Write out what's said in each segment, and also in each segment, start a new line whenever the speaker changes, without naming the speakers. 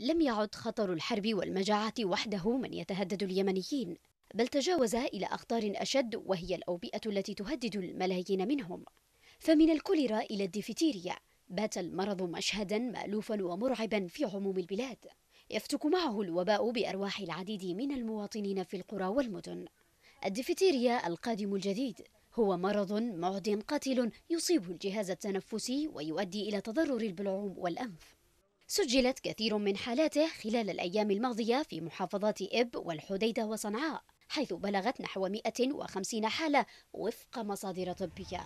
لم يعد خطر الحرب والمجاعة وحده من يتهدد اليمنيين بل تجاوز إلى أخطار أشد وهي الأوبئة التي تهدد الملايين منهم فمن الكوليرا إلى الديفتيريا بات المرض مشهدا مألوفا ومرعبا في عموم البلاد يفتك معه الوباء بأرواح العديد من المواطنين في القرى والمدن الديفتيريا القادم الجديد هو مرض معد قاتل يصيب الجهاز التنفسي ويؤدي إلى تضرر البلعوم والأنف سجلت كثير من حالاته خلال الأيام الماضية في محافظات إب والحديدة وصنعاء حيث بلغت نحو 150 حالة وفق مصادر طبية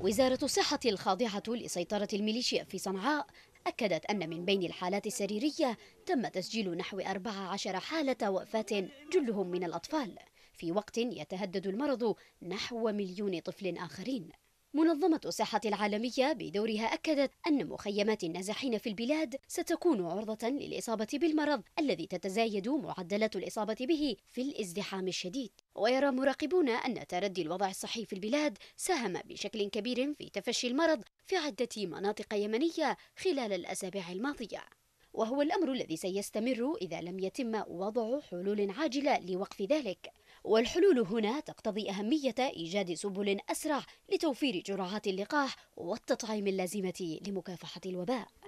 وزارة الصحة الخاضعة لسيطرة الميليشيا في صنعاء أكدت أن من بين الحالات السريرية تم تسجيل نحو 14 حالة وفاة جلهم من الأطفال في وقت يتهدد المرض نحو مليون طفل آخرين منظمة الصحة العالمية بدورها أكدت أن مخيمات النازحين في البلاد ستكون عرضة للإصابة بالمرض الذي تتزايد معدلات الإصابة به في الازدحام الشديد ويرى مراقبون أن تردي الوضع الصحي في البلاد ساهم بشكل كبير في تفشي المرض في عدة مناطق يمنية خلال الأسابيع الماضية وهو الأمر الذي سيستمر إذا لم يتم وضع حلول عاجلة لوقف ذلك والحلول هنا تقتضي أهمية إيجاد سبل أسرع لتوفير جرعات اللقاح والتطعيم اللازمة لمكافحة الوباء